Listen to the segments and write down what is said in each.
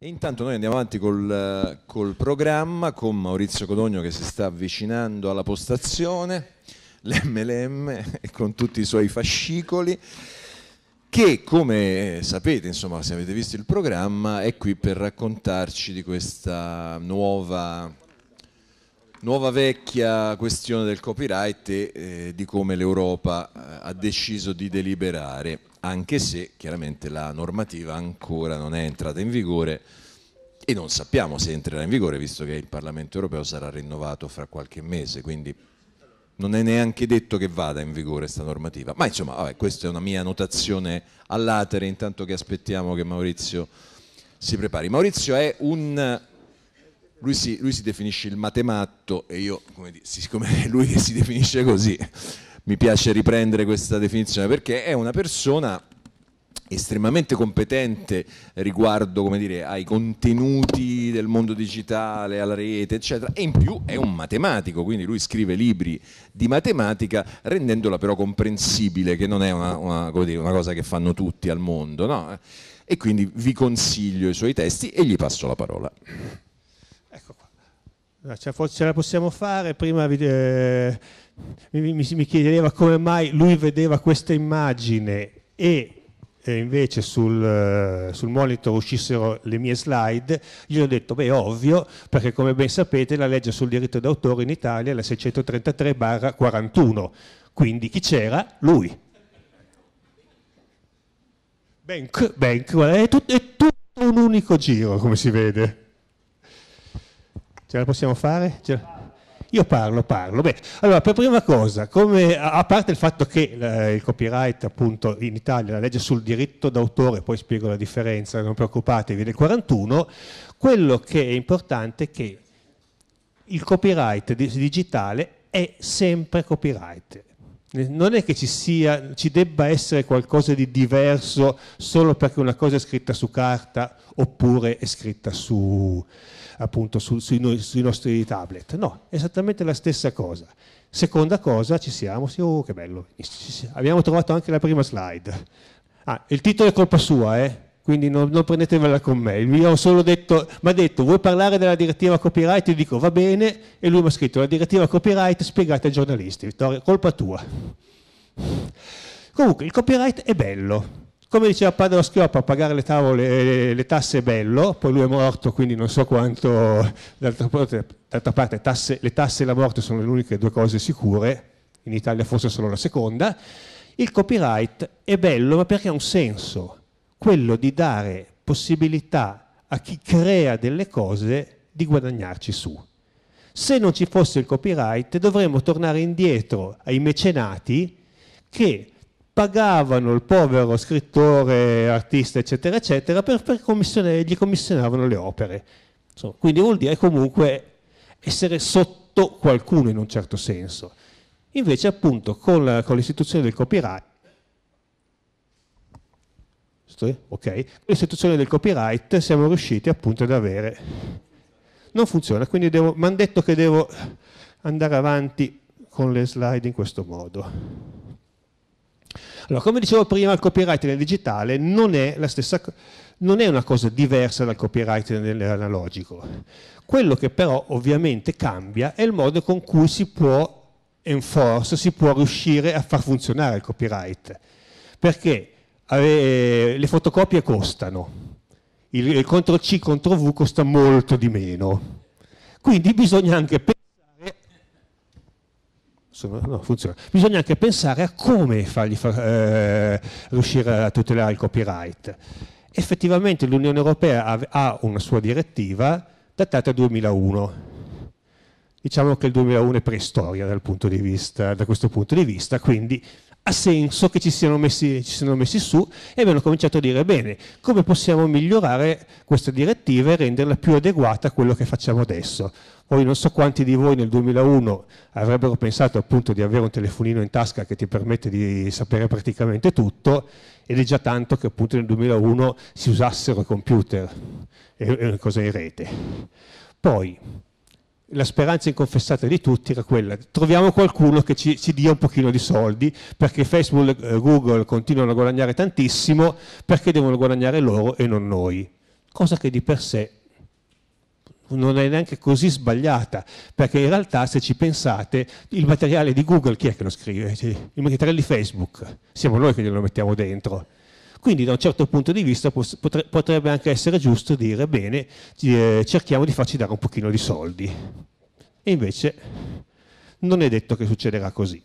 E intanto noi andiamo avanti col, col, programma con Maurizio Codogno che si sta avvicinando alla postazione, l'MLM e con tutti i suoi fascicoli che come sapete, insomma, se avete visto il programma, è qui per raccontarci di questa nuova, nuova vecchia questione del copyright e eh, di come l'Europa eh, ha deciso di deliberare anche se chiaramente la normativa ancora non è entrata in vigore e non sappiamo se entrerà in vigore visto che il Parlamento europeo sarà rinnovato fra qualche mese, quindi non è neanche detto che vada in vigore questa normativa. Ma insomma, vabbè, questa è una mia notazione all'atere intanto che aspettiamo che Maurizio si prepari. Maurizio è un... Lui si, lui si definisce il matematto e io, come, siccome è lui che si definisce così, mi piace riprendere questa definizione perché è una persona estremamente competente riguardo dire, ai contenuti del mondo digitale, alla rete, eccetera, e in più è un matematico, quindi lui scrive libri di matematica rendendola però comprensibile, che non è una, una, dire, una cosa che fanno tutti al mondo, no? e quindi vi consiglio i suoi testi e gli passo la parola. Ecco qua, cioè, ce la possiamo fare, prima vi... Eh mi, mi, mi chiedeva come mai lui vedeva questa immagine e e eh, invece sul, eh, sul, monitor uscissero le mie slide, io ho detto, beh, ovvio, perché come ben sapete la legge sul diritto d'autore in Italia è la 633-41, quindi chi c'era? Lui. Bank, bank, è, tutto, è tutto un unico giro, come si vede. Ce la possiamo fare? Ce la... Io parlo, parlo. Beh, allora, per prima cosa, come, a parte il fatto che eh, il copyright, appunto, in Italia, la legge sul diritto d'autore, poi spiego la differenza, non preoccupatevi, del 41, quello che è importante è che il copyright digitale è sempre copyright. Non è che ci, sia, ci debba essere qualcosa di diverso solo perché una cosa è scritta su carta oppure è scritta su, appunto su, sui, noi, sui, nostri tablet. No, esattamente la stessa cosa. Seconda cosa, ci siamo, sì, oh che bello, abbiamo trovato anche la prima slide. Ah, il titolo è colpa sua, eh? quindi non, non prendetevela con me. mi ha solo detto, mi ha detto, vuoi parlare della direttiva copyright? Io dico, va bene, e lui mi ha scritto, la direttiva copyright spiegate ai giornalisti, Vittorio, colpa tua. Comunque, il copyright è bello, come diceva Padre Schioppa, pagare le, tavole, eh, le tasse è bello, poi lui è morto, quindi non so quanto... D'altra parte, d'altra parte tasse, le tasse e la morte sono le uniche due cose sicure, in Italia forse solo la seconda. Il copyright è bello, ma perché ha un senso, quello di dare possibilità a chi crea delle cose di guadagnarci su. Se non ci fosse il copyright dovremmo tornare indietro ai mecenati che pagavano il povero scrittore, artista, eccetera, eccetera, per, per commissione, gli commissionavano le opere. Insomma, quindi vuol dire comunque essere sotto qualcuno in un certo senso. Invece appunto con, la, con l'istituzione del copyright Okay. Con l'istituzione del copyright siamo riusciti appunto ad avere... Non funziona, quindi mi hanno detto che devo andare avanti con le slide in questo modo. Allora, come dicevo prima, il copyright nel digitale non è, stessa, non è una cosa diversa dal copyright nell'analogico. Quello che però ovviamente cambia è il modo con cui si può enforce, si può riuscire a far funzionare il copyright. Perché le fotocopie costano, il, il CTRL-C, CTRL-V costa molto di meno. Quindi bisogna anche pensare insomma, no, funziona. Bisogna anche pensare a come fargli far, eh, riuscire a tutelare il copyright. Effettivamente l'Unione Europea ha una sua direttiva datata 2001 diciamo che il 2001 è preistoria vista, da questo punto di vista, quindi ha senso che ci siano, messi, ci siano, messi, su e abbiamo cominciato a dire bene, come possiamo migliorare questa direttiva e renderla più adeguata a quello che facciamo adesso. Poi non so quanti di voi nel 2001 avrebbero pensato appunto di avere un telefonino in tasca che ti permette di sapere praticamente tutto ed è già tanto che appunto nel 2001 si usassero i computer e, e cose in rete. Poi la speranza inconfessata di tutti era quella, troviamo qualcuno che ci, ci dia un pochino di soldi, perché Facebook e eh, Google continuano a guadagnare tantissimo, perché devono guadagnare loro e non noi. Cosa che di per sé non è neanche così sbagliata, perché in realtà se ci pensate, il materiale di Google chi è che lo scrive? Il materiale di Facebook, siamo noi che glielo mettiamo dentro quindi da un certo punto di vista potrebbe anche essere giusto dire bene, eh, cerchiamo di farci dare un pochino di soldi. E invece non è detto che succederà così.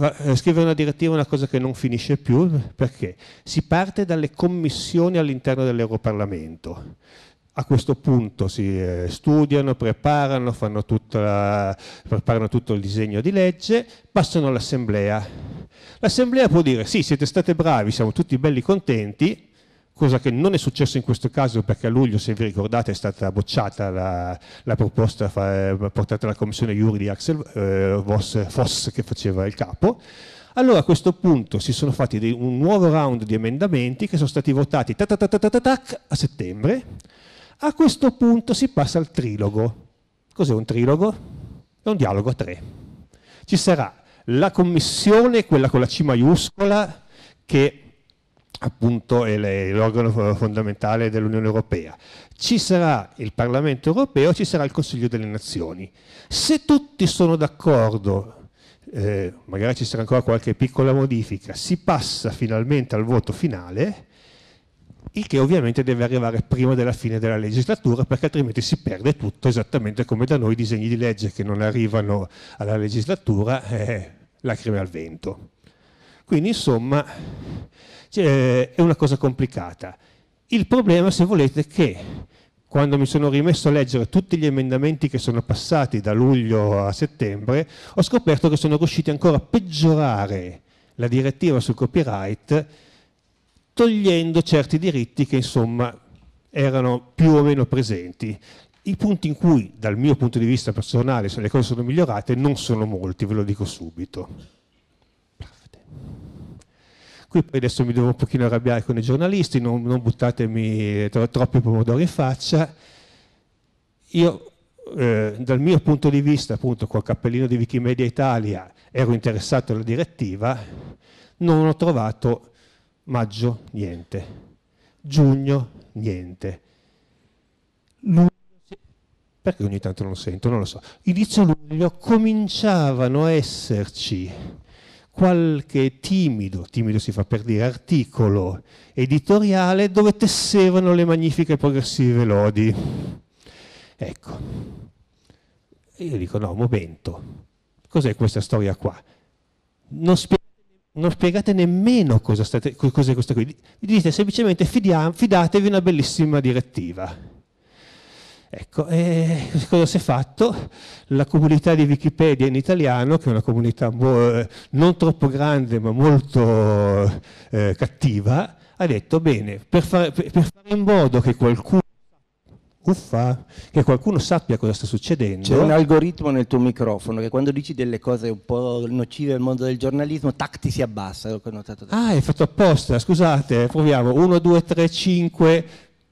Eh, scrivere una direttiva è una cosa che non finisce più perché si parte dalle commissioni all'interno dell'Europarlamento a questo punto si eh, studiano, preparano, tutta, preparano tutto il disegno di legge, passano all'assemblea. L'assemblea può dire sì, siete stati bravi, siamo tutti belli contenti, cosa che non è successo in questo caso perché a luglio, se vi ricordate, è stata bocciata la, la proposta fa, portata alla commissione Iuri di Axel eh, Voss, Foss che faceva il capo. Allora a questo punto si sono fatti dei, un nuovo round di emendamenti che sono stati votati ta ta ta a settembre. A questo punto si passa al trilogo. Cos'è un trilogo? È un dialogo a tre. Ci sarà la commissione, quella con la C maiuscola, che appunto è l'organo fondamentale dell'Unione Europea. Ci sarà il Parlamento Europeo, ci sarà il Consiglio delle Nazioni. Se tutti sono d'accordo eh, magari ci sarà ancora qualche piccola modifica, si passa finalmente al voto finale, il che ovviamente deve arrivare prima della fine della legislatura, perché altrimenti si perde tutto, esattamente come da noi i disegni di legge che non arrivano alla legislatura. Eh, lacrime al vento. Quindi insomma è una cosa complicata. Il problema, se volete, è che quando mi sono rimesso a leggere tutti gli emendamenti che sono passati da luglio a settembre, ho scoperto che sono riusciti ancora a peggiorare la direttiva sul copyright togliendo certi diritti che insomma erano più o meno presenti. I punti in cui, dal mio punto di vista personale, se le cose sono migliorate non sono molti, ve lo dico subito. Qui poi adesso mi devo un pochino arrabbiare con i giornalisti, non, non buttatemi tro troppi pomodori in faccia. Io, eh, dal mio punto di vista, appunto, col cappellino di Wikimedia Italia, ero interessato alla direttiva, non ho trovato maggio niente, giugno niente, luglio perché ogni tanto non lo sento, non lo so. Inizio luglio cominciavano a esserci qualche timido, timido si fa per dire, articolo editoriale dove tessevano le magnifiche progressive lodi. Ecco, e io dico no, momento, cos'è questa storia qua? Non spiegate non spiegate nemmeno cosa state, cos'è questa qui, dite semplicemente fidia, fidatevi una bellissima direttiva. Ecco, e cosa si è fatto? La comunità di Wikipedia in italiano, che è una comunità non troppo grande ma molto eh, cattiva, ha detto, bene, per fare, per fare in modo che qualcuno uffa, che qualcuno sappia cosa sta succedendo. C'è un algoritmo nel tuo microfono che quando dici delle cose un po' nocive al mondo del giornalismo, tac ti si abbassa. Ah, è fatto apposta, scusate, proviamo, 1, 2, 3, 5,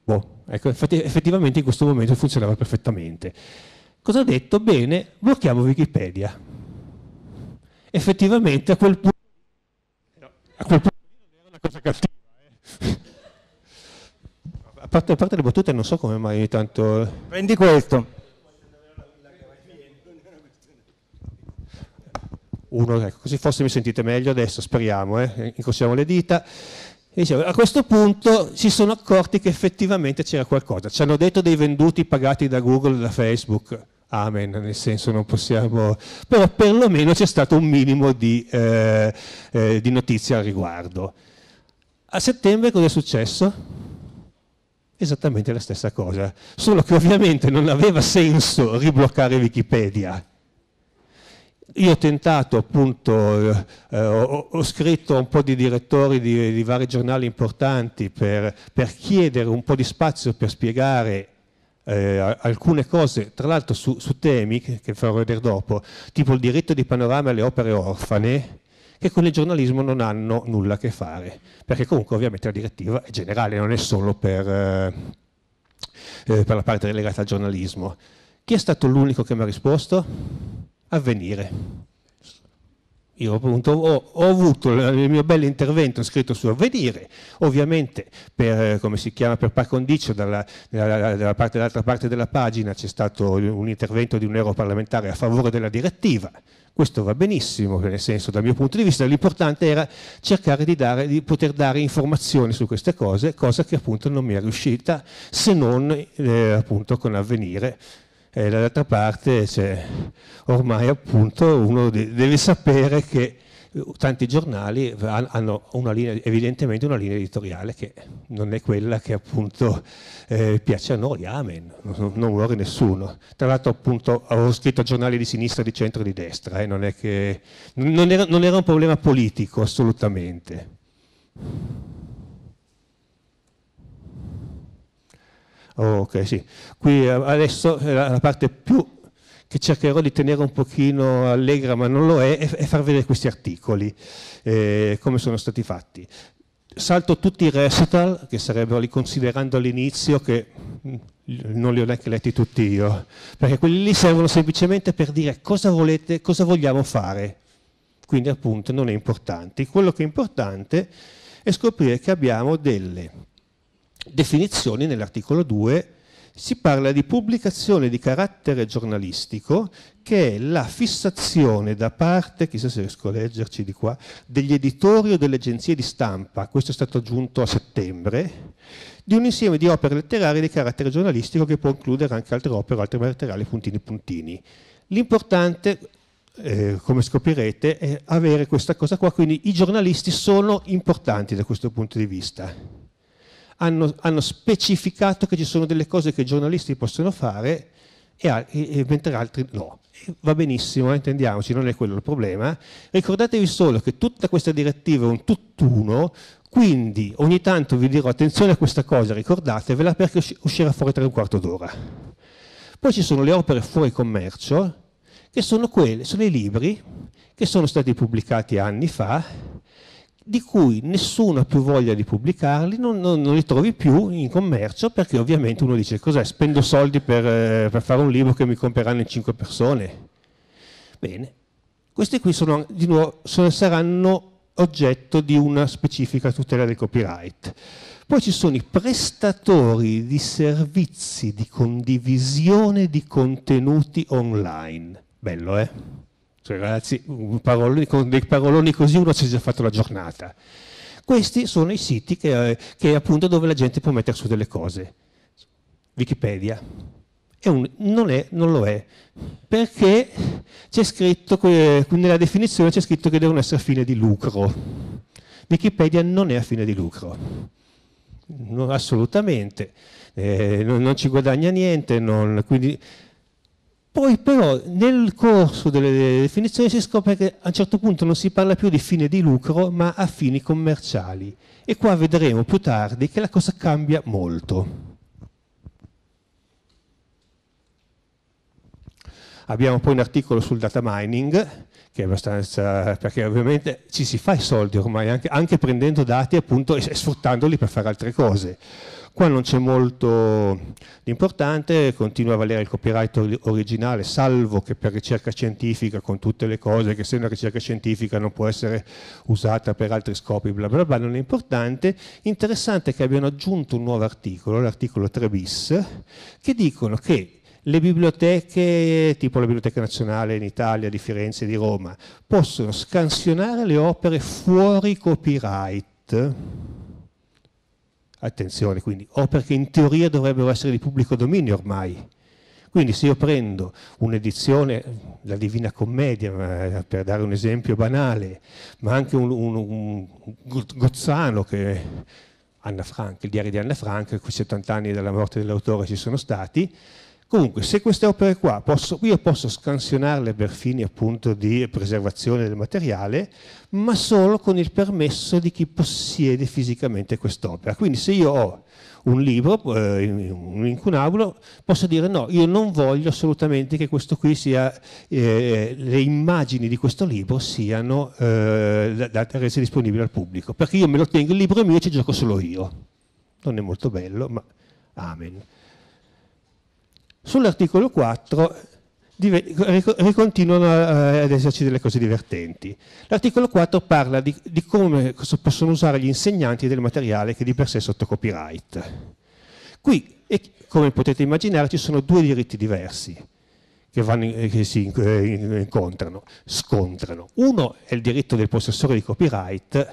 boh. Ecco, effettivamente in questo momento funzionava perfettamente. Cosa ha detto? Bene, blocchiamo Wikipedia. Effettivamente a quel punto, a quel punto non era una cosa cattiva. Eh. A, parte, a parte le battute non so come mai tanto... Prendi questo. Uno, ecco, così forse mi sentite meglio adesso, speriamo, eh? incrociamo le dita. E dicevo, a questo punto si sono accorti che effettivamente c'era qualcosa. Ci hanno detto dei venduti pagati da Google e da Facebook. Amen, nel senso non possiamo... Però perlomeno c'è stato un minimo di, eh, eh, di notizia al riguardo. A settembre cosa è successo? Esattamente la stessa cosa, solo che ovviamente non aveva senso ribloccare Wikipedia, io ho tentato appunto, eh, eh ho, ho, scritto a un po' di direttori di, di vari giornali importanti per, per, chiedere un po' di spazio per spiegare eh, alcune cose, tra l'altro su, su, temi che, che, farò vedere dopo, tipo il diritto di panorama alle opere orfane, che con il giornalismo non hanno nulla a che fare, perché comunque ovviamente la direttiva è generale, non è solo per, eh, eh per la parte legata al giornalismo. Chi è stato l'unico che mi ha risposto? avvenire. Io appunto ho, ho, avuto il mio bel intervento scritto su Avvenire, ovviamente per, eh, come si chiama, per par condicio dalla, dalla, dalla parte, dall'altra parte della pagina c'è stato un intervento di un europarlamentare a favore della direttiva, questo va benissimo, nel senso dal mio punto di vista l'importante era cercare di, dare, di poter dare informazioni su queste cose, cosa che appunto non mi è riuscita se non eh, appunto con Avvenire e dall'altra parte ormai appunto uno deve sapere che uh, tanti giornali hanno una linea, evidentemente una linea editoriale che non è quella che appunto eh, piace a noi, amen, non, vuole nessuno. Tra l'altro appunto ho scritto giornali di sinistra, di centro e di destra, eh, non, è che, non, era, non era un problema politico assolutamente. Ok, sì. Qui eh, adesso la parte più che cercherò di tenere un pochino allegra, ma non lo è, è far vedere questi articoli, eh, come sono stati fatti. Salto tutti i recital, che sarebbero lì considerando all'inizio, che mm, non li ho neanche letti tutti io, perché quelli lì servono semplicemente per dire cosa volete, cosa vogliamo fare. Quindi appunto non è importante. Quello che è importante è scoprire che abbiamo delle definizioni nell'articolo 2 si parla di pubblicazione di carattere giornalistico che è la fissazione da parte, chissà se riesco a leggerci di qua, degli editori o delle agenzie di stampa, questo è stato aggiunto a settembre, di un insieme di opere letterarie di carattere giornalistico che può includere anche altre opere, altri materiali, puntini puntini. L'importante, eh, come scoprirete, è avere questa cosa qua, quindi i giornalisti sono importanti da questo punto di vista hanno, hanno specificato che ci sono delle cose che i giornalisti possono fare e, e, mentre altri no. Va benissimo, eh, intendiamoci, non è quello il problema. Ricordatevi solo che tutta questa direttiva è un tutt'uno, quindi ogni tanto vi dirò attenzione a questa cosa, ricordatevela perché uscirà fuori tra un quarto d'ora. Poi ci sono le opere fuori commercio, che sono, quelle, sono i libri che sono stati pubblicati anni fa di cui nessuno ha più voglia di pubblicarli, non, non, non, li trovi più in commercio perché ovviamente uno dice cos'è, spendo soldi per, eh, per fare un libro che mi compreranno in cinque persone. Bene, questi qui sono, nuovo, sono, saranno oggetto di una specifica tutela del copyright. Poi ci sono i prestatori di servizi di condivisione di contenuti online. Bello, eh? Cioè, ragazzi, parolone, con dei paroloni così uno si è già fatto la giornata. Questi sono i siti che, eh, che appunto dove la gente può mettere su delle cose. Wikipedia. È un, non, è, non lo è, perché c'è scritto, nella definizione c'è scritto che devono essere a fine di lucro. Wikipedia non è a fine di lucro, no, assolutamente, eh, non, non, ci guadagna niente, non, quindi poi però nel corso delle definizioni si scopre che a un certo punto non si parla più di fine di lucro ma a fini commerciali e qua vedremo più tardi che la cosa cambia molto. Abbiamo poi un articolo sul data mining, che è abbastanza, perché ovviamente ci si fa i soldi ormai, anche, anche prendendo dati appunto e, e sfruttandoli per fare altre cose. Qua non c'è molto di importante, continua a valere il copyright originale, salvo che per ricerca scientifica, con tutte le cose che se una ricerca scientifica non può essere usata per altri scopi, bla bla bla, non è importante. Interessante che abbiano aggiunto un nuovo articolo, l'articolo 3 bis, che dicono che le biblioteche, tipo la Biblioteca Nazionale in Italia, di Firenze e di Roma, possono scansionare le opere fuori copyright Attenzione, quindi, o perché in teoria dovrebbero essere di pubblico dominio ormai. Quindi se io prendo un'edizione, la Divina Commedia, eh, per dare un esempio banale, ma anche un, un, un Gozzano che Anna Frank, il diario di Anna Frank, 70 anni dalla morte dell'autore ci sono stati, Comunque, se queste opere qua, posso, io posso scansionarle per fini appunto di preservazione del materiale, ma solo con il permesso di chi possiede fisicamente quest'opera. Quindi se io ho un libro, eh, un incunabulo, posso dire no, io non voglio assolutamente che questo qui sia, eh, le immagini di questo libro siano eh, rese disponibili al pubblico, perché io me lo tengo, il libro è mio e ci gioco solo io. Non è molto bello, ma amen. Sull'articolo 4 ricontinuano eh, ad esserci delle cose divertenti. L'articolo 4 parla di, di come possono usare gli insegnanti del materiale che di per sé è sotto copyright. Qui, come potete immaginare, ci sono due diritti diversi che, vanno, che si eh, incontrano, scontrano. Uno è il diritto del possessore di copyright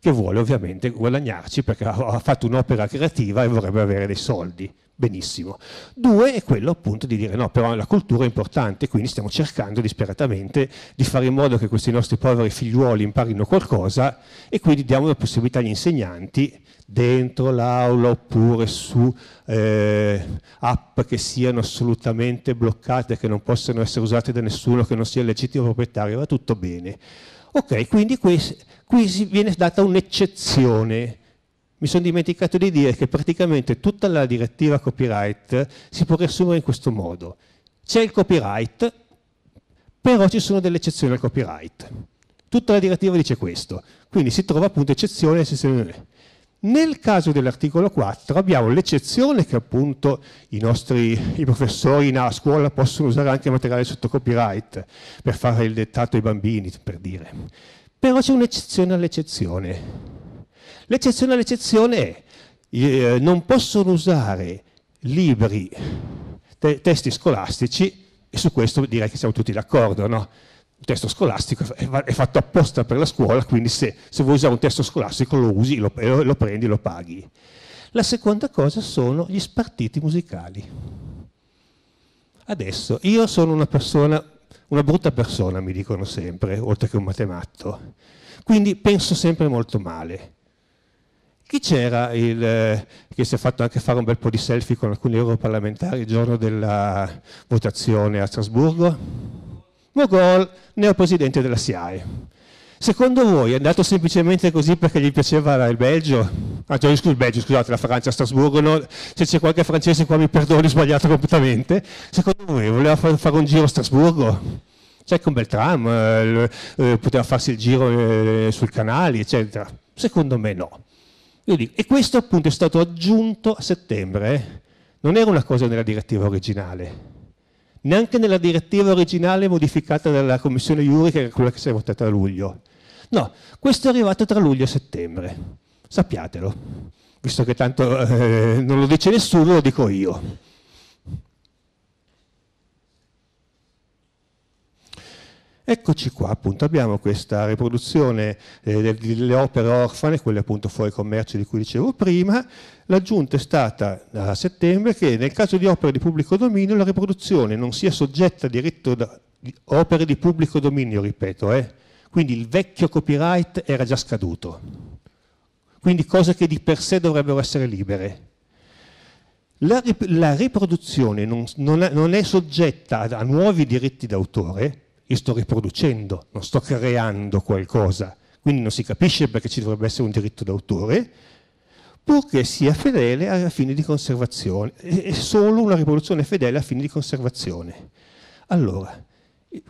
che vuole ovviamente guadagnarci perché ha fatto un'opera creativa e vorrebbe avere dei soldi Benissimo. Due è quello appunto di dire no, però la cultura è importante, quindi stiamo cercando disperatamente di fare in modo che questi nostri poveri figliuoli imparino qualcosa e quindi diamo la possibilità agli insegnanti dentro l'aula oppure su eh, app che siano assolutamente bloccate, che non possano essere usate da nessuno, che non sia il legittimo proprietario, va tutto bene. Ok, quindi qui, qui viene data un'eccezione mi sono dimenticato di dire che praticamente tutta la direttiva copyright si può riassumere in questo modo. C'è il copyright, però ci sono delle eccezioni al copyright. Tutta la direttiva dice questo, quindi si trova appunto eccezione e eccezione. Nel caso dell'articolo 4 abbiamo l'eccezione che appunto i nostri i professori a scuola possono usare anche materiale sotto copyright per fare il dettato ai bambini, per dire. Però c'è un'eccezione all'eccezione L'eccezione all'eccezione è, eh, non possono usare libri, te testi scolastici, e su questo direi che siamo tutti d'accordo, no? Un testo scolastico è fatto apposta per la scuola, quindi se, se vuoi usare un testo scolastico lo usi, lo, lo prendi, lo paghi. La seconda cosa sono gli spartiti musicali. Adesso, io sono una persona, una brutta persona, mi dicono sempre, oltre che un matematico, Quindi penso sempre molto male chi c'era eh, che si è fatto anche fare un bel po' di selfie con alcuni europarlamentari il giorno della votazione a Strasburgo? Mogol, neopresidente della SIAE. Secondo voi è andato semplicemente così perché gli piaceva il Belgio? Ah, cioè, il Belgio, scusate, la Francia, Strasburgo, no? se c'è qualche francese qua mi perdoni, ho sbagliato completamente. Secondo voi voleva fare un giro a Strasburgo? C'è anche un bel tram, eh, eh, poteva farsi il giro eh, sul canale, eccetera. Secondo me no. Dico, e questo appunto è stato aggiunto a settembre, eh? non era una cosa nella direttiva originale, neanche nella direttiva originale modificata dalla Commissione Iuri, che era quella che si è votata a luglio. No, questo è arrivato tra luglio e settembre, sappiatelo, visto che tanto eh, non lo dice nessuno, lo dico io. Eccoci qua, appunto, abbiamo questa riproduzione eh, delle opere orfane, quelle appunto fuori commercio di cui dicevo prima. L'aggiunta è stata a settembre che nel caso di opere di pubblico dominio la riproduzione non sia soggetta a diritto da di opere di pubblico dominio, ripeto, eh? quindi il vecchio copyright era già scaduto. Quindi cose che di per sé dovrebbero essere libere. La, rip la riproduzione non, non, è, non è soggetta a nuovi diritti d'autore, io sto riproducendo, non sto creando qualcosa, quindi non si capisce perché ci dovrebbe essere un diritto d'autore, purché sia fedele a fini di conservazione, è solo una riproduzione fedele a fini di conservazione. Allora,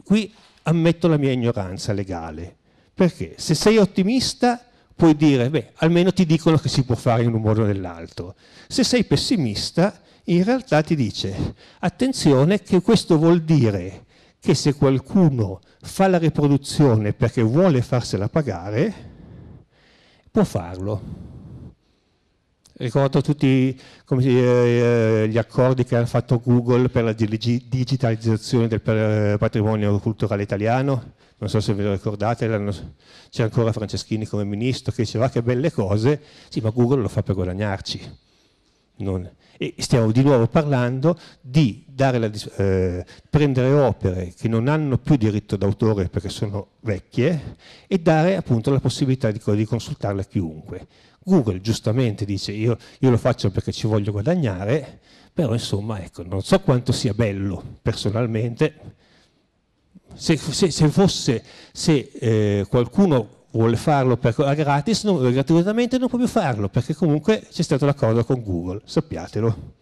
qui ammetto la mia ignoranza legale, perché se sei ottimista puoi dire, beh, almeno ti dicono che si può fare in un modo o nell'altro, se sei pessimista in realtà ti dice, attenzione che questo vuol dire che se qualcuno fa la riproduzione perché vuole farsela pagare, può farlo. Ricordo tutti dire, eh, gli accordi che ha fatto Google per la digitalizzazione del patrimonio culturale italiano, non so se ve lo ricordate, c'è ancora Franceschini come ministro che diceva che belle cose, sì ma Google lo fa per guadagnarci. Non. E stiamo di nuovo parlando di la, eh, prendere opere che non hanno più diritto d'autore perché sono vecchie e dare appunto la possibilità di, di consultarle a chiunque. Google giustamente dice io, io, lo faccio perché ci voglio guadagnare, però insomma ecco, non so quanto sia bello personalmente. Se, se, se, fosse, se eh, qualcuno vuole farlo per, gratis, non, gratuitamente non può più farlo, perché comunque c'è stato l'accordo con Google, sappiatelo.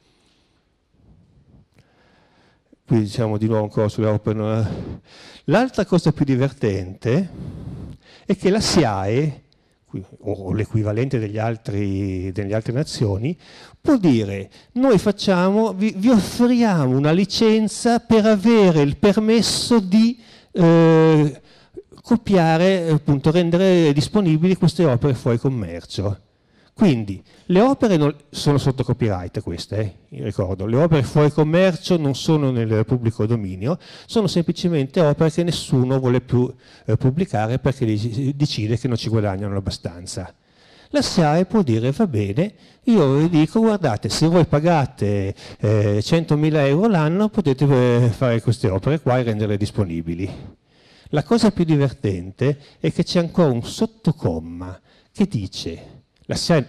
Qui diciamo di nuovo ancora open. Eh. L'altra cosa più divertente è che la SIAE, o l'equivalente degli altri, delle altre nazioni, può dire noi facciamo, vi, vi offriamo una licenza per avere il permesso di... Eh, copiare, eh, appunto, rendere disponibili queste opere fuori commercio. Quindi le opere non, sono sotto copyright queste, eh, ricordo, le opere fuori commercio non sono nel pubblico dominio, sono semplicemente opere che nessuno vuole più eh, pubblicare perché decide che non ci guadagnano abbastanza. La SIAE può dire va bene, io vi dico guardate se voi pagate eh, 100.000 euro l'anno potete eh, fare queste opere qua e renderle disponibili. La cosa più divertente è che c'è ancora un sottocomma che dice, la eh,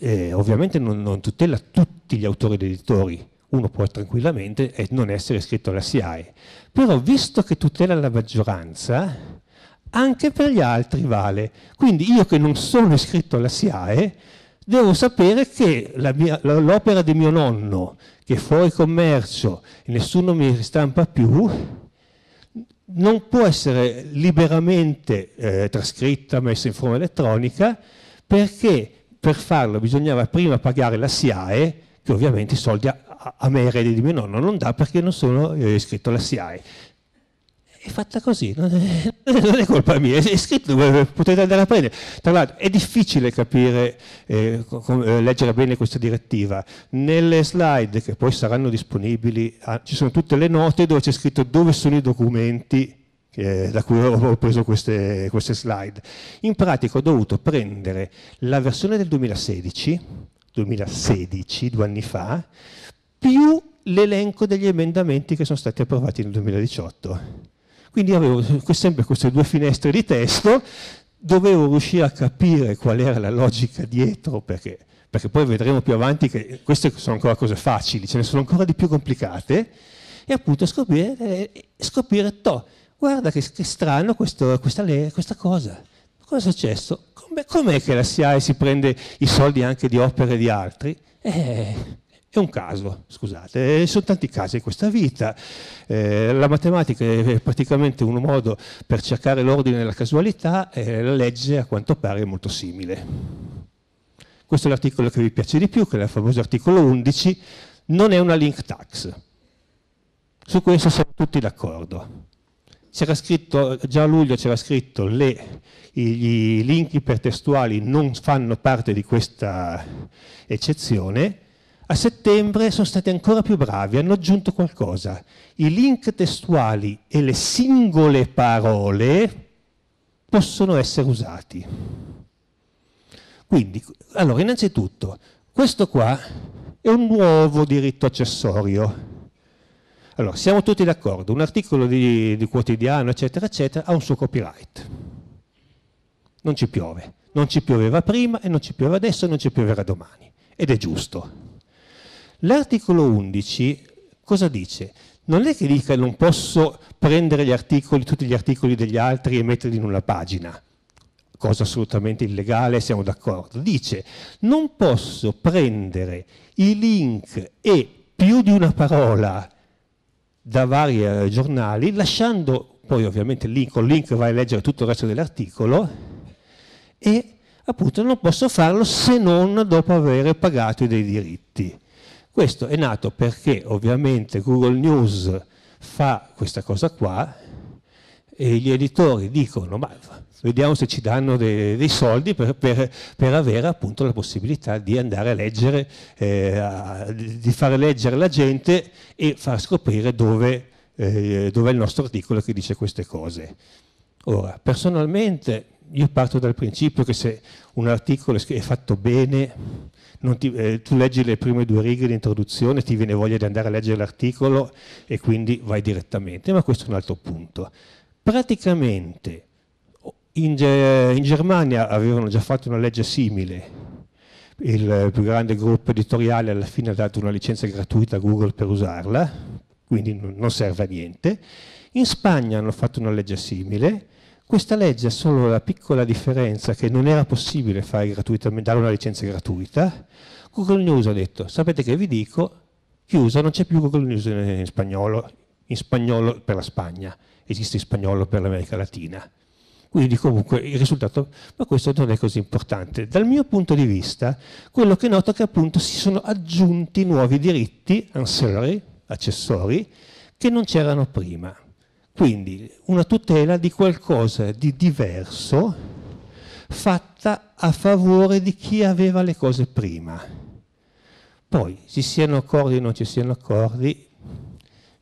eh, ovviamente non, non, tutela tutti gli autori ed editori, uno può tranquillamente non essere iscritto alla SIAE, però visto che tutela la maggioranza, anche per gli altri vale. Quindi io che non sono iscritto alla SIAE, devo sapere che l'opera di mio nonno, che è fuori commercio e nessuno mi ristampa più, non può essere liberamente eh, trascritta, messa in forma elettronica, perché per farlo bisognava prima pagare la SIAE, che ovviamente i soldi a, a me eredi di mio nonno non dà perché non sono eh, iscritto alla SIAE è fatta così, non è, non è colpa mia, è scritto, potete andare a prendere. Tra l'altro è difficile capire, eh, eh, leggere bene questa direttiva. Nelle slide che poi saranno disponibili ah, ci sono tutte le note dove c'è scritto dove sono i documenti da cui ho preso queste, queste slide. In pratica ho dovuto prendere la versione del 2016, 2016, due anni fa, più l'elenco degli emendamenti che sono stati approvati nel 2018. Quindi avevo sempre queste due finestre di testo, dovevo riuscire a capire qual era la logica dietro, perché, perché poi vedremo più avanti che queste sono ancora cose facili, ce ne sono ancora di più complicate, e appunto scoprire, scoprire to, guarda che, che strano questo, questa, questa cosa, cosa è successo? Com'è, com'è che la SIAE si prende i soldi anche di opere di altri? Eh, è un caso, scusate, sono tanti casi in questa vita. Eh, la matematica è praticamente un modo per cercare l'ordine e la casualità e la legge a quanto pare è molto simile. Questo è l'articolo che vi piace di più, che è il famoso articolo 11, non è una link tax. Su questo siamo tutti d'accordo. Scritto, già a luglio c'era scritto che i link ipertestuali non fanno parte di questa eccezione, a settembre sono stati ancora più bravi, hanno aggiunto qualcosa. I link testuali e le singole parole possono essere usati. Quindi, allora, innanzitutto, questo qua è un nuovo diritto accessorio. Allora, siamo tutti d'accordo, un articolo di, di, quotidiano, eccetera, eccetera, ha un suo copyright. Non ci piove. Non ci pioveva prima e non ci piove adesso e non ci pioverà domani. Ed è giusto. L'articolo 11 cosa dice? Non è che dica non posso prendere gli articoli, tutti gli articoli degli altri e metterli in una pagina, cosa assolutamente illegale, siamo d'accordo. Dice non posso prendere i link e più di una parola da vari eh, giornali, lasciando poi ovviamente il link, il link vai a leggere tutto il resto dell'articolo e appunto non posso farlo se non dopo aver pagato dei diritti. Questo è nato perché ovviamente Google News fa questa cosa qua e gli editori dicono ma vediamo se ci danno dei, dei soldi per, per, per, avere appunto la possibilità di andare a leggere, eh, a, di fare leggere la gente e far scoprire dove, eh, dove è il nostro articolo che dice queste cose. Ora, personalmente io parto dal principio che se un articolo è fatto bene ti, eh, tu leggi le prime due righe di introduzione, ti viene voglia di andare a leggere l'articolo e quindi vai direttamente, ma questo è un altro punto. Praticamente in, in Germania avevano già fatto una legge simile, il più grande gruppo editoriale alla fine ha dato una licenza gratuita a Google per usarla, quindi non serve a niente. In Spagna hanno fatto una legge simile, questa legge ha solo la piccola differenza che non era possibile fare dare una licenza gratuita. Google News ha detto, sapete che vi dico, chiusa, non c'è più Google News in spagnolo, in spagnolo per la Spagna, esiste in spagnolo per l'America Latina. Quindi comunque il risultato, ma questo non è così importante. Dal mio punto di vista, quello che noto è che appunto si sono aggiunti nuovi diritti, ancillary, accessori, che non c'erano prima. Quindi una tutela di qualcosa di diverso fatta a favore di chi aveva le cose prima. Poi ci siano accordi o non ci siano accordi,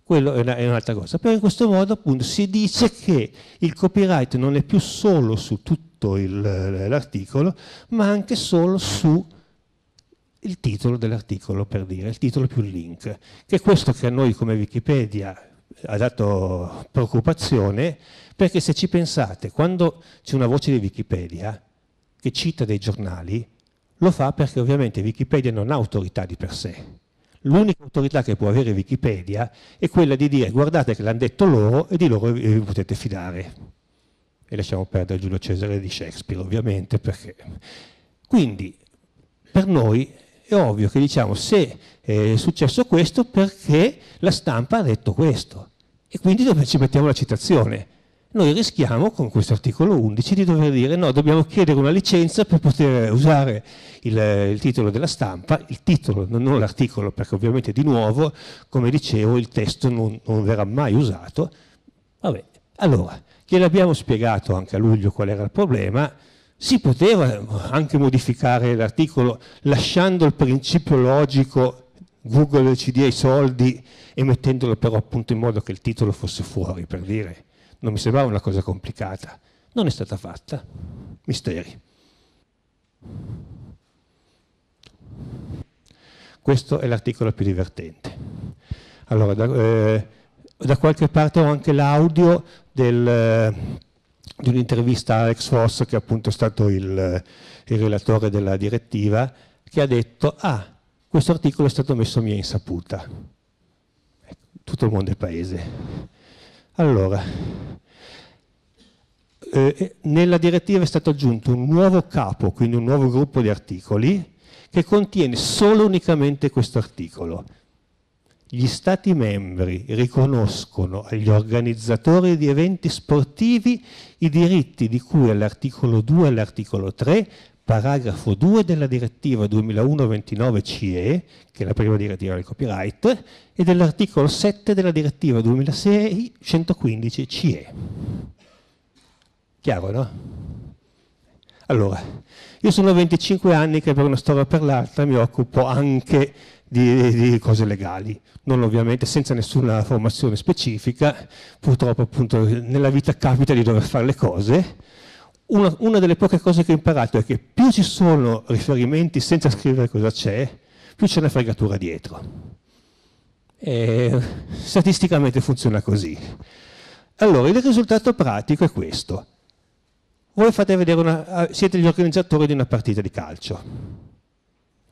quello è, un'altra cosa. Però in questo modo appunto si dice che il copyright non è più solo su tutto l'articolo, ma anche solo su il titolo dell'articolo, per dire, il titolo più il link, che è questo che a noi come Wikipedia ha dato preoccupazione, perché se ci pensate, quando c'è una voce di Wikipedia che cita dei giornali, lo fa perché ovviamente Wikipedia non ha autorità di per sé. L'unica autorità che può avere Wikipedia è quella di dire guardate che l'hanno detto loro e di loro vi potete fidare. E lasciamo perdere Giulio Cesare di Shakespeare ovviamente perché... Quindi per noi è ovvio che diciamo se eh, è successo questo perché la stampa ha detto questo. E quindi dove ci mettiamo la citazione? Noi rischiamo con questo articolo 11 di dover dire no, dobbiamo chiedere una licenza per poter usare il, il titolo della stampa, il titolo, non l'articolo, perché ovviamente di nuovo, come dicevo, il testo non, non verrà mai usato. Vabbè, allora, gliel'abbiamo spiegato anche a luglio qual era il problema, si poteva eh, anche modificare l'articolo lasciando il principio logico Google ci dia i soldi e mettendolo però appunto in modo che il titolo fosse fuori, per dire. Non mi sembrava una cosa complicata. Non è stata fatta. Misteri. Questo è l'articolo più divertente. Allora, da, eh, da qualche parte ho anche l'audio del... Eh, di un'intervista a Alex Ross, che appunto è stato il, eh, il relatore della direttiva, che ha detto, ah, questo articolo è stato messo a mia insaputa. Ecco, tutto il mondo è paese. Allora, eh, nella direttiva è stato aggiunto un nuovo capo, quindi un nuovo gruppo di articoli, che contiene solo unicamente questo articolo gli Stati membri riconoscono agli organizzatori di eventi sportivi i diritti di cui all'articolo 2 e all'articolo 3, paragrafo 2 della direttiva 2001-29-CE, che è la prima direttiva del copyright, e dell'articolo 7 della direttiva 2006-115-CE. Chiaro, no? Allora, io sono 25 anni che per una storia o per l'altra mi occupo anche di, di, cose legali, non ovviamente senza nessuna formazione specifica, purtroppo appunto nella vita capita di dover fare le cose. Una, una delle poche cose che ho imparato è che più ci sono riferimenti senza scrivere cosa c'è, più c'è una fregatura dietro. E statisticamente funziona così. Allora, il risultato pratico è questo. Voi fate vedere una, ah, siete gli organizzatori di una partita di calcio.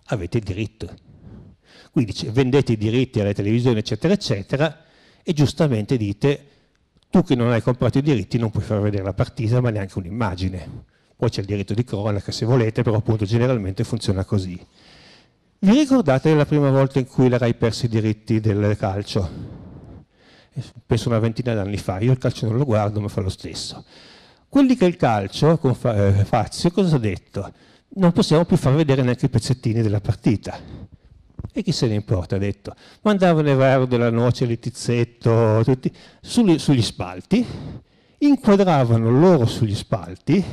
Avete il diritto Qui dice vendete i diritti alle televisioni, eccetera, eccetera, e giustamente dite tu che non hai comprato i diritti non puoi far vedere la partita, ma neanche un'immagine. Poi c'è il diritto di cronaca se volete, però appunto generalmente funziona così. Vi ricordate la prima volta in cui la RAI perse i diritti del calcio? Eh, penso una ventina d'anni fa, io il calcio non lo guardo ma fa lo stesso. Quelli che il calcio, con eh, Fazio, cosa ha detto? Non possiamo più far vedere neanche i pezzettini della partita e chi se ne importa, ha detto. Mandavano Evaro della Noce, Letizzetto, tutti, sugli, sugli spalti, inquadravano loro sugli spalti,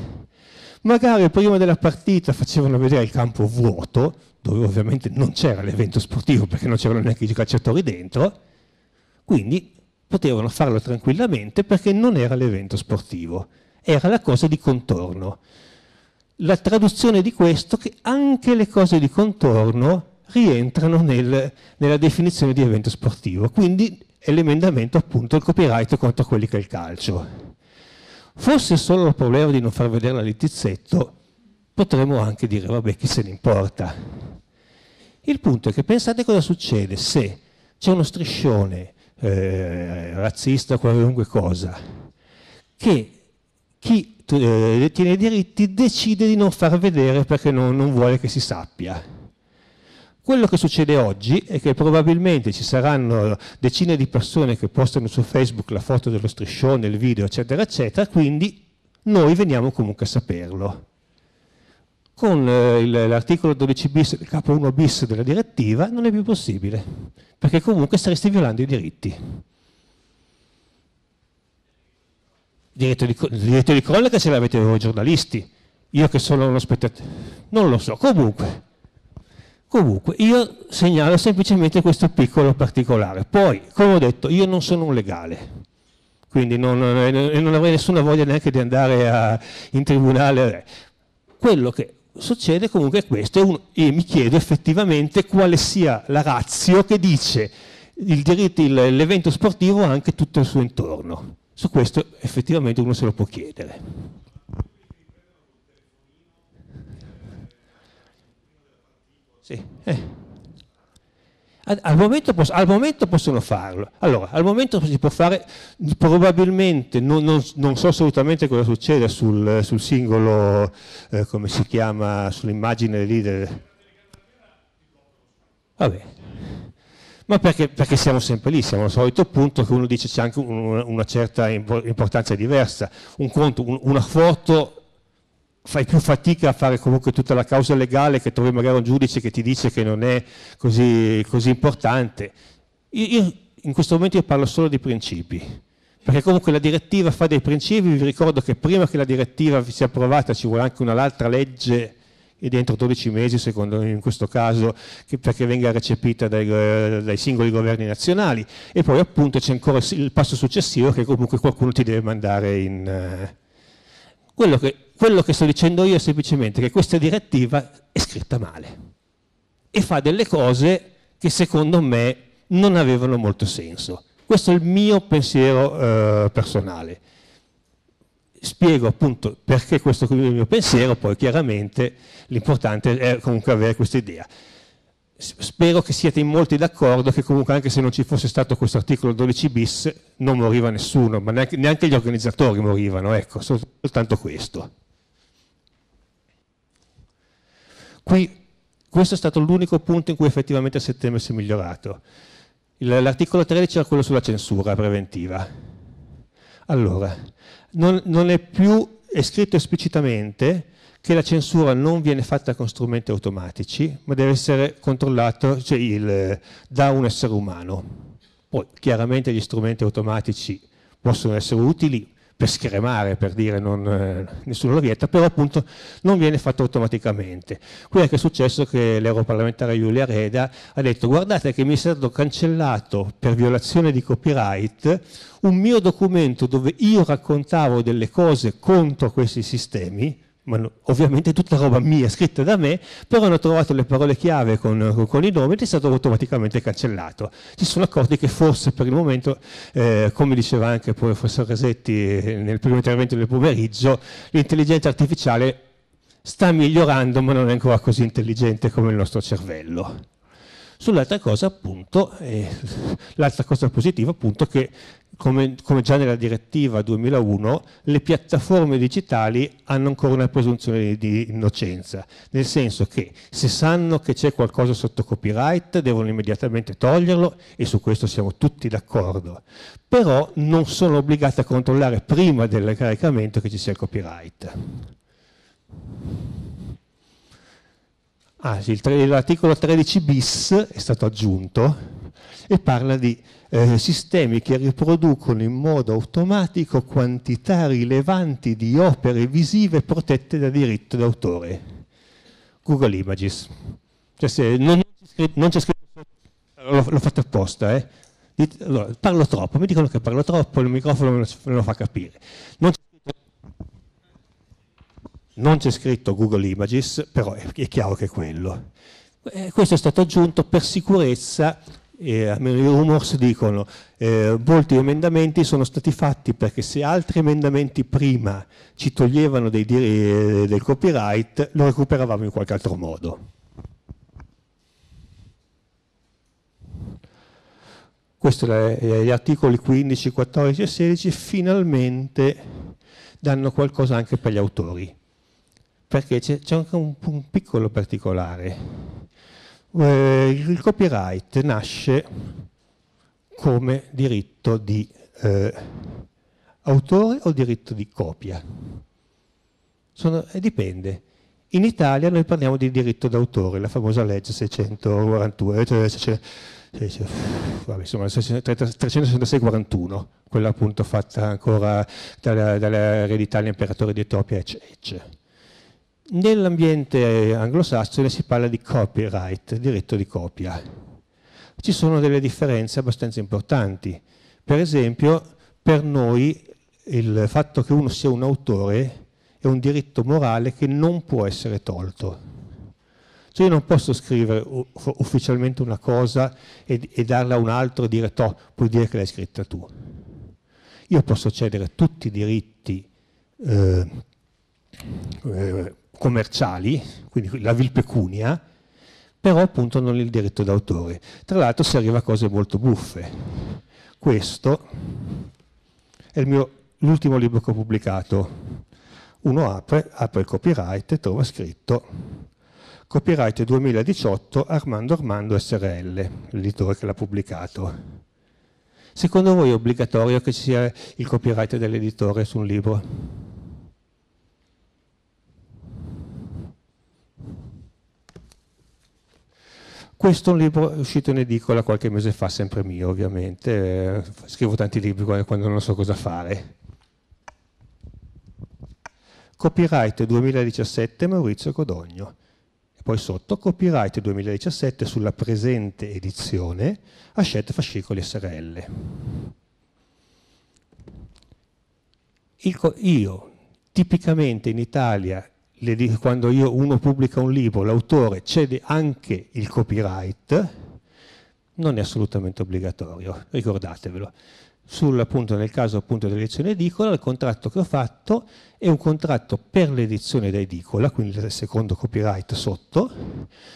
magari prima della partita facevano vedere il campo vuoto, dove ovviamente non c'era l'evento sportivo perché non c'erano neanche i calciatori dentro, quindi potevano farlo tranquillamente perché non era l'evento sportivo, era la cosa di contorno. La traduzione di questo è che anche le cose di contorno rientrano nel, nella definizione di evento sportivo. Quindi è l'emendamento appunto il copyright contro quelli che è il calcio. Fosse solo il problema di non far vedere la litizzetto, potremmo anche dire vabbè chi se ne importa. Il punto è che pensate cosa succede se c'è uno striscione eh, razzista o qualunque cosa che chi eh, tiene i diritti decide di non far vedere perché non, non vuole che si sappia quello che succede oggi è che probabilmente ci saranno decine di persone che postano su Facebook la foto dello striscione, il video, eccetera, eccetera, quindi noi veniamo comunque a saperlo. Con eh, l'articolo 12 bis, il capo 1 bis della direttiva, non è più possibile, perché comunque staresti violando i diritti. Diritto di, diritto di cronaca ce l'avete voi giornalisti, io che sono uno spettatore, non lo so, comunque Comunque, io segnalo semplicemente questo piccolo particolare. Poi, come ho detto, io non sono un legale, quindi non, non avrei nessuna voglia neanche di andare a, in tribunale. Quello che succede comunque è questo, e mi chiedo effettivamente quale sia la razio che dice l'evento sportivo ha anche tutto il suo intorno. Su questo effettivamente uno se lo può chiedere. Sì. Eh. Al, momento, al, momento possono farlo. Allora, al momento si può fare, probabilmente, non, non, non so assolutamente cosa succede sul, sul singolo, eh, come si chiama, sull'immagine del leader. Vabbè, ma perché, perché, siamo sempre lì, siamo al solito punto che uno dice c'è anche un, una certa importanza diversa. Un conto, un, una foto fai più fatica a fare comunque tutta la causa legale che trovi magari un giudice che ti dice che non è così, così importante. Io, io, in questo momento io parlo solo di principi, perché comunque la direttiva fa dei principi, vi ricordo che prima che la direttiva sia approvata ci vuole anche un'altra legge e dentro 12 mesi, secondo me, in questo caso, perché venga recepita dai, eh, dai, singoli governi nazionali. E poi appunto c'è ancora il passo successivo che comunque qualcuno ti deve mandare in... Eh, quello che quello che sto dicendo io è semplicemente che questa direttiva è scritta male e fa delle cose che secondo me non avevano molto senso. Questo è il mio pensiero eh, personale. Spiego appunto perché questo è il mio pensiero, poi chiaramente l'importante è comunque avere questa idea. Spero che siate in molti d'accordo che comunque anche se non ci fosse stato questo articolo 12 bis non moriva nessuno, ma neanche, neanche gli organizzatori morivano, ecco, soltanto questo. Qui, questo è stato l'unico punto in cui effettivamente a settembre si è migliorato. L'articolo 13 era quello sulla censura preventiva. Allora, non, non è più è scritto esplicitamente che la censura non viene fatta con strumenti automatici, ma deve essere controllata cioè il, da un essere umano. Poi chiaramente gli strumenti automatici possono essere utili, per scremare, per dire non, eh, nessuno lo vieta, però appunto non viene fatto automaticamente. Qui è che è successo che l'europarlamentare Giulia Reda ha detto guardate che mi è stato cancellato per violazione di copyright un mio documento dove io raccontavo delle cose contro questi sistemi, ovviamente tutta roba mia, scritta da me, però hanno trovato le parole chiave con, con i nomi ed è stato automaticamente cancellato. Si sono accorti che forse per il momento, eh, come diceva anche il professor Resetti eh, nel primo intervento del pomeriggio, l'intelligenza artificiale sta migliorando ma non è ancora così intelligente come il nostro cervello. Sull'altra cosa, appunto, eh, l'altra cosa positiva, appunto, che come, come, già nella direttiva 2001, le piattaforme digitali hanno ancora una presunzione di innocenza, nel senso che se sanno che c'è qualcosa sotto copyright devono immediatamente toglierlo e su questo siamo tutti d'accordo, però non sono obbligate a controllare prima del caricamento che ci sia il copyright. Ah, sì, l'articolo 13 bis è stato aggiunto e parla di eh, sistemi che riproducono in modo automatico quantità rilevanti di opere visive protette da diritto d'autore. Google Images. Cioè, non, non c'è scritto, l'ho, l'ho fatto apposta, eh. allora, parlo troppo, mi dicono che parlo troppo, il microfono me lo, me lo fa capire. Non c'è non c'è scritto Google Images, però è chiaro che è quello. Eh, questo è stato aggiunto per sicurezza, eh, i rumors dicono, eh, molti emendamenti sono stati fatti perché se altri emendamenti prima ci toglievano dei, eh, del copyright, lo recuperavamo in qualche altro modo. Questi sono gli articoli 15, 14 e 16 finalmente danno qualcosa anche per gli autori perché c'è anche un, un, piccolo particolare. Eh, il copyright nasce come diritto di eh, autore o diritto di copia? Sono, eh, dipende. In Italia noi parliamo di diritto d'autore, la famosa legge 642, 366-41, eh, cioè, cioè, cioè, quella appunto fatta ancora dall'eredità dall dell'imperatore di Etiopia, eccetera. Nell'ambiente anglosassone si parla di copyright, diritto di copia. Ci sono delle differenze abbastanza importanti. Per esempio, per noi il fatto che uno sia un autore è un diritto morale che non può essere tolto. Cioè io non posso scrivere ufficialmente una cosa e, e darla a un altro e dire toh, puoi dire che l'hai scritta tu. Io posso cedere tutti i diritti eh, eh commerciali, quindi la vilpecunia, però appunto non il diritto d'autore. Tra l'altro si arriva a cose molto buffe. Questo è l'ultimo libro che ho pubblicato. Uno apre, apre il copyright e trova scritto copyright 2018 Armando Armando SRL, l'editore che l'ha pubblicato. Secondo voi è obbligatorio che ci sia il copyright dell'editore su un libro? Questo è un libro uscito in edicola qualche mese fa, sempre mio ovviamente, scrivo tanti libri quando non so cosa fare. Copyright 2017 Maurizio Codogno. E poi sotto Copyright 2017 sulla presente edizione Ascette Fascicoli SRL. io, tipicamente in Italia dico, quando io, uno pubblica un libro, l'autore cede anche il copyright, non è assolutamente obbligatorio, ricordatevelo. Sul, appunto, nel caso appunto dell'edizione edicola, il contratto che ho fatto è un contratto per l'edizione da edicola, quindi il secondo copyright sotto,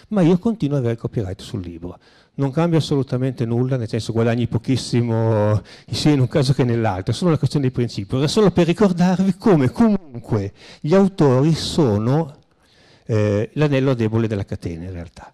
ma io continuo ad avere il copyright sul libro non cambia assolutamente nulla, nel senso guadagni pochissimo eh, sia in un caso che nell'altro, è solo una questione di principio, era solo per ricordarvi come comunque gli autori sono eh, l'anello debole della catena in realtà.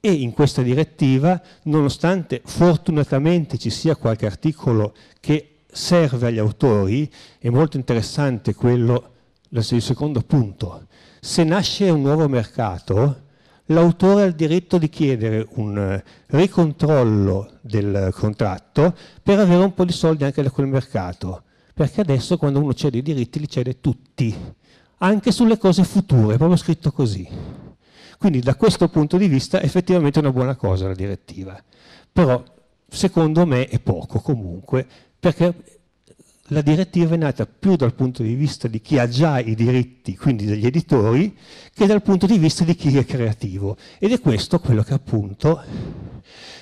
E in questa direttiva, nonostante fortunatamente ci sia qualche articolo che serve agli autori, è molto interessante quello, il secondo punto, se nasce un nuovo mercato, l'autore ha il diritto di chiedere un eh, ricontrollo del contratto per avere un po' di soldi anche da quel mercato, perché adesso quando uno cede i diritti li cede tutti, anche sulle cose future, è proprio scritto così. Quindi da questo punto di vista effettivamente è una buona cosa la direttiva, però secondo me è poco comunque, perché la direttiva è nata più dal punto di vista di chi ha già i diritti, quindi degli editori, che dal punto di vista di chi è creativo. Ed è questo quello che appunto,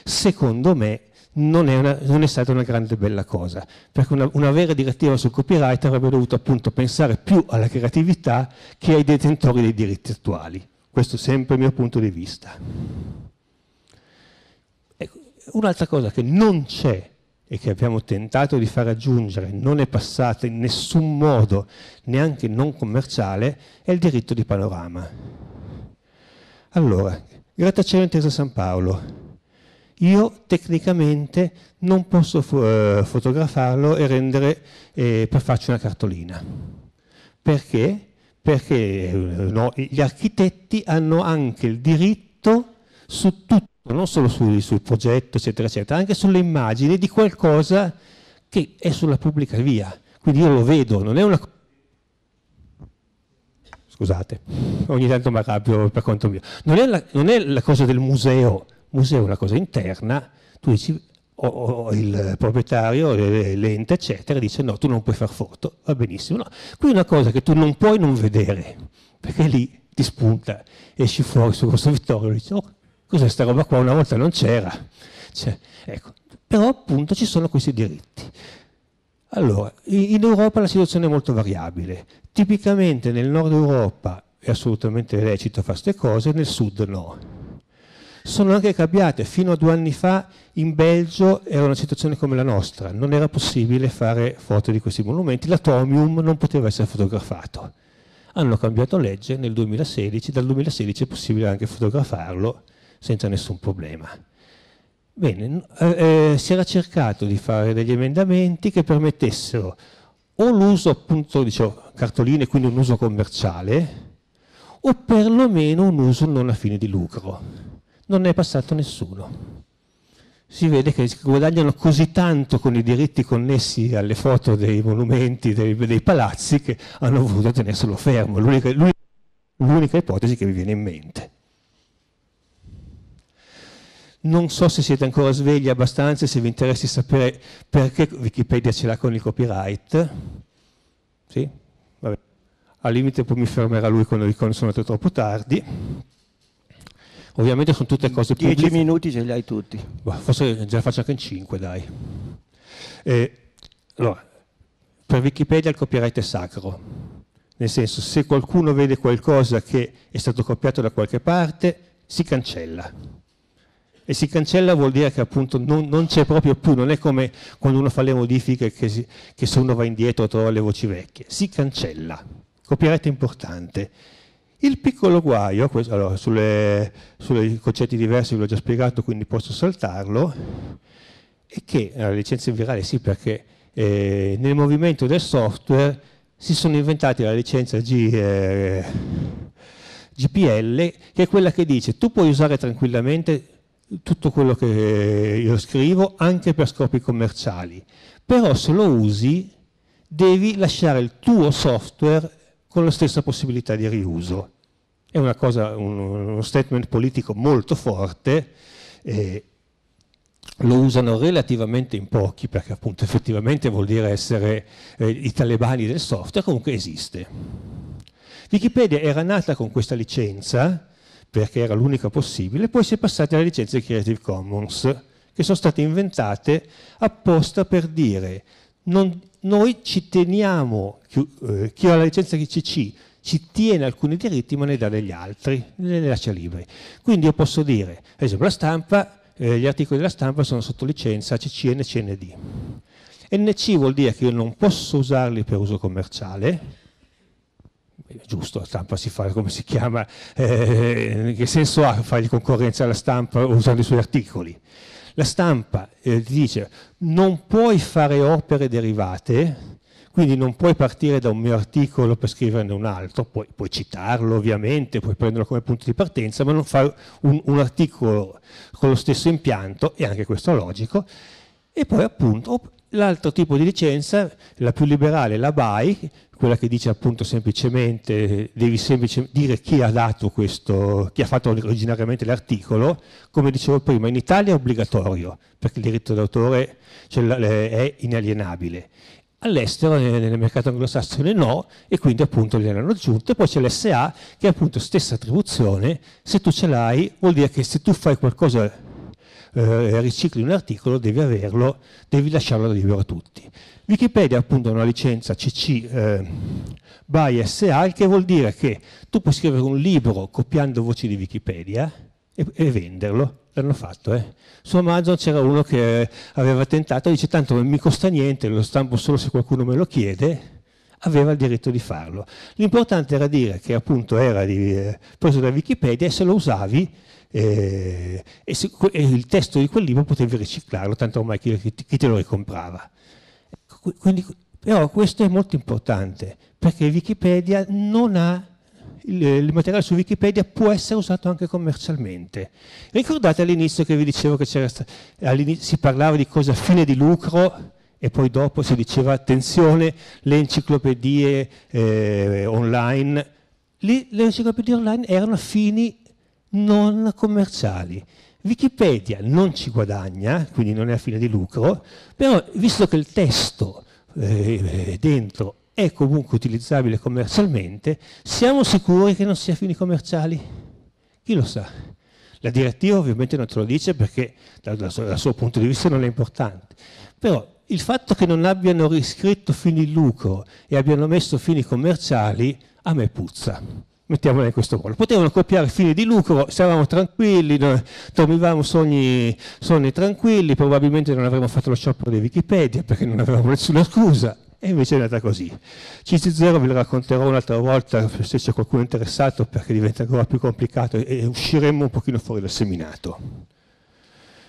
secondo me, non è, una, non è, stata una grande bella cosa, perché una, una, vera direttiva sul copyright avrebbe dovuto appunto pensare più alla creatività che ai detentori dei diritti attuali. Questo è sempre il mio punto di vista. Ecco, un'altra cosa che non c'è e che abbiamo tentato di far aggiungere, non è passata in nessun modo, neanche non commerciale, è il diritto di panorama. Allora, grattacielo inteso San Paolo. Io tecnicamente non posso eh, fotografarlo e rendere eh, per farci una cartolina. Perché? Perché eh, no, gli architetti hanno anche il diritto su tutto non solo sul, sul progetto, eccetera, eccetera, anche sulle immagini di qualcosa che è sulla pubblica via. Quindi io lo vedo, non è una cosa scusate, ogni tanto mi arrabbio per conto mio. Non è, la, non è la, cosa del museo, il museo è una cosa interna, tu dici, o, oh, o oh, oh, il proprietario, eh, l'ente, eccetera, dice no, tu non puoi far foto, va benissimo. No, qui è una cosa che tu non puoi non vedere, perché lì ti spunta, esci fuori su questo Vittorio e dici, oh, scusa, questa roba qua una volta non c'era. Cioè, ecco. Però appunto ci sono questi diritti. Allora, in Europa la situazione è molto variabile. Tipicamente nel nord Europa è assolutamente lecito fare queste cose, nel sud no sono anche cambiate. Fino a due anni fa in Belgio era una situazione come la nostra, non era possibile fare foto di questi monumenti, l'atomium non poteva essere fotografato. Hanno cambiato legge nel 2016, dal 2016 è possibile anche fotografarlo senza nessun problema. Bene, eh, eh, si era cercato di fare degli emendamenti che permettessero o l'uso appunto, di cartoline, quindi un uso commerciale, o perlomeno un uso non a fine di lucro. Non ne è passato nessuno. Si vede che guadagnano così tanto con i diritti connessi alle foto dei monumenti, dei, dei palazzi, che hanno voluto tenerselo fermo. L'unica, l'unica ipotesi che mi viene in mente. Non so se siete ancora svegli abbastanza, se vi interessa sapere perché Wikipedia ce l'ha con il copyright. Sì? Vabbè. Al limite poi mi fermerà lui quando, quando sono andato troppo tardi. Ovviamente sono tutte cose pubbliche. Dieci minuti ce li hai tutti. Bah, forse ce la faccio anche in cinque, dai. Eh, allora, per Wikipedia il copyright è sacro. Nel senso, se qualcuno vede qualcosa che è stato copiato da qualche parte, si cancella e si cancella vuol dire che appunto non, non c'è proprio più, non è come quando uno fa le modifiche che, si, che se uno va indietro trova le voci vecchie, si cancella, copyright è importante. Il piccolo guaio, questo, allora, sulle, sui concetti diversi ve l'ho già spiegato, quindi posso saltarlo, è che la licenza virale sì perché eh, nel movimento del software si sono inventati la licenza G, eh, GPL, che è quella che dice tu puoi usare tranquillamente tutto quello che io scrivo anche per scopi commerciali, però se lo usi devi lasciare il tuo software con la stessa possibilità di riuso. È una cosa, un, uno statement politico molto forte, eh, lo usano relativamente in pochi perché appunto effettivamente vuol dire essere eh, i talebani del software, comunque esiste. Wikipedia era nata con questa licenza, perché era l'unica possibile, poi si è passati alle licenze Creative Commons, che sono state inventate apposta per dire non, noi ci teniamo, chi, eh, chi ha la licenza CC ci tiene alcuni diritti ma ne dà degli altri, ne lascia liberi. Quindi io posso dire, ad esempio la stampa, eh, gli articoli della stampa sono sotto licenza CC, NC, ND. NC vuol dire che io non posso usarli per uso commerciale, giusto, la stampa si fa come si chiama, eh, che senso ha fargli concorrenza alla stampa usando i suoi articoli? La stampa eh, dice non puoi fare opere derivate, quindi non puoi partire da un mio articolo per scriverne un altro, puoi, puoi citarlo ovviamente, puoi prenderlo come punto di partenza, ma non fare un, un articolo con lo stesso impianto, e anche questo è logico, e poi appunto L'altro tipo di licenza, la più liberale, la BAI, quella che dice appunto semplicemente, devi semplicemente dire chi ha dato questo, chi ha fatto originariamente l'articolo, come dicevo prima, in Italia è obbligatorio, perché il diritto d'autore cioè, è inalienabile. All'estero, nel mercato anglosassone no, e quindi appunto le hanno aggiunte. Poi c'è l'SA, che è appunto stessa attribuzione, se tu ce l'hai vuol dire che se tu fai qualcosa eh, ricicli un articolo devi averlo, devi lasciarlo libero a tutti. Wikipedia appunto ha una licenza CC eh, by SA, il che vuol dire che tu puoi scrivere un libro copiando voci di Wikipedia e, e venderlo. L'hanno fatto, eh. Su Amazon c'era uno che aveva tentato, dice tanto non mi costa niente, lo stampo solo se qualcuno me lo chiede, aveva il diritto di farlo. L'importante era dire che appunto era di, eh, preso da Wikipedia e se lo usavi eh, e, se, e, il testo di quel libro potevi riciclarlo, tanto ormai chi, chi te lo ricomprava. Ecco, quindi, però questo è molto importante, perché Wikipedia non ha il, il, materiale su Wikipedia può essere usato anche commercialmente. Ricordate all'inizio che vi dicevo che si parlava di cosa fine di lucro e poi dopo si diceva attenzione, le enciclopedie eh, online. Lì, le enciclopedie online erano fini non commerciali. Wikipedia non ci guadagna, quindi non è a fine di lucro, però visto che il testo eh, eh, dentro è comunque utilizzabile commercialmente, siamo sicuri che non sia a fini commerciali? Chi lo sa? La direttiva ovviamente non te lo dice perché dal, dal, suo, dal suo punto di vista non è importante, però il fatto che non abbiano riscritto fini di lucro e abbiano messo fini commerciali a me puzza mettiamola in questo modo. Potevano copiare fini di lucro, stavamo tranquilli, dormivamo sogni, sogni tranquilli, probabilmente non avremmo fatto lo sciopero di Wikipedia perché non avevamo nessuna scusa. E invece è andata così. CC0 ve lo racconterò un'altra volta se c'è qualcuno interessato perché diventa ancora più complicato e usciremmo un pochino fuori dal seminato.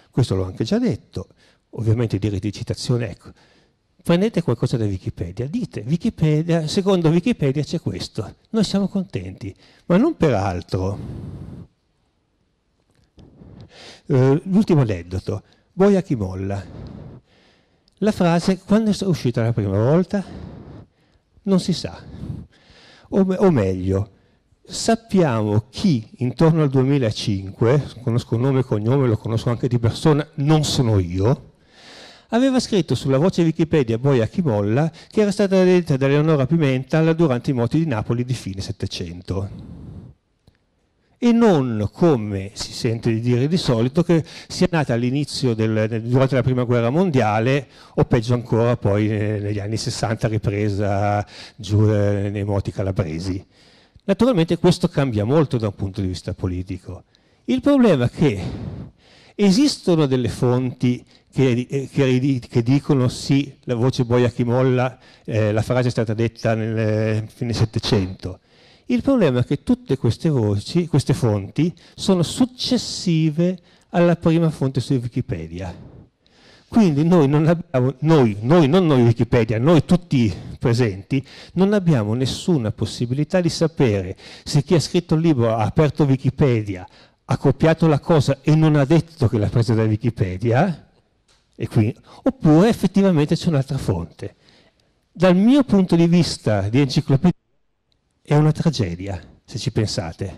Questo l'ho anche già detto. Ovviamente i diritti di citazione, ecco prendete qualcosa da Wikipedia, dite Wikipedia, secondo Wikipedia c'è questo, noi siamo contenti, ma non per altro. Uh, l'ultimo aneddoto, boia chi molla. La frase, quando è uscita la prima volta, non si sa. O, me- o meglio, sappiamo chi intorno al 2005, conosco nome e cognome, lo conosco anche di persona, non sono io, aveva scritto sulla voce Wikipedia Boia chi che era stata dedita da Leonora Pimental durante i moti di Napoli di fine Settecento. E non come si sente di dire di solito che sia nata all'inizio del, durante la prima guerra mondiale o peggio ancora poi eh, negli anni 60 ripresa giù eh, nei moti calabresi. Naturalmente questo cambia molto da un punto di vista politico. Il problema è che esistono delle fonti che, eh, che, che, dicono sì, la voce boia chi molla, eh, la frase è stata detta nel eh, fine Settecento. Il problema è che tutte queste voci, queste fonti, sono successive alla prima fonte su Wikipedia. Quindi noi non abbiamo, noi, noi, non noi Wikipedia, noi tutti presenti, non abbiamo nessuna possibilità di sapere se chi ha scritto il libro ha aperto Wikipedia, ha copiato la cosa e non ha detto che l'ha presa da Wikipedia, e quindi, oppure effettivamente c'è un'altra fonte. Dal mio punto di vista di enciclopedia è una tragedia, se ci pensate,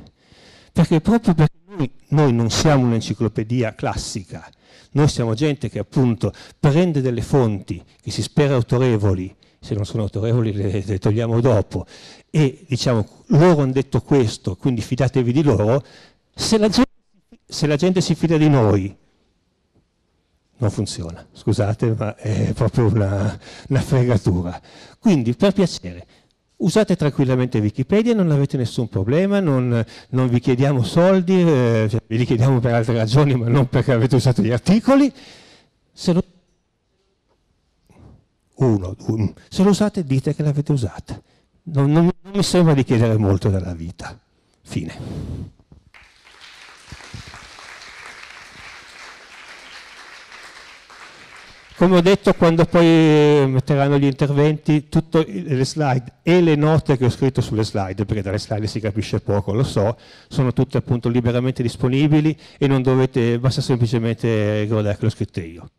perché proprio perché noi, noi non siamo un'enciclopedia classica, noi siamo gente che appunto prende delle fonti che si spera autorevoli, se non sono autorevoli le, le togliamo dopo, e diciamo loro hanno detto questo, quindi fidatevi di loro, se la gente, se la gente si fida di noi, non funziona, scusate, ma è proprio una, una fregatura. Quindi, per piacere, Usate tranquillamente Wikipedia, non avete nessun problema, non, non vi chiediamo soldi, eh, cioè, vi li chiediamo per altre ragioni, ma non perché avete usato gli articoli. Se lo, uno, due, mm. se lo usate dite che l'avete usata. Non, non, non mi sembra di chiedere molto dalla vita. Fine. Come ho detto, quando poi eh, metteranno gli interventi, tutte le slide e le note che ho scritto sulle slide, perché dalle slide si capisce poco, lo so, sono tutte appunto liberamente disponibili e non dovete, basta semplicemente eh, guardare che l'ho scritte io.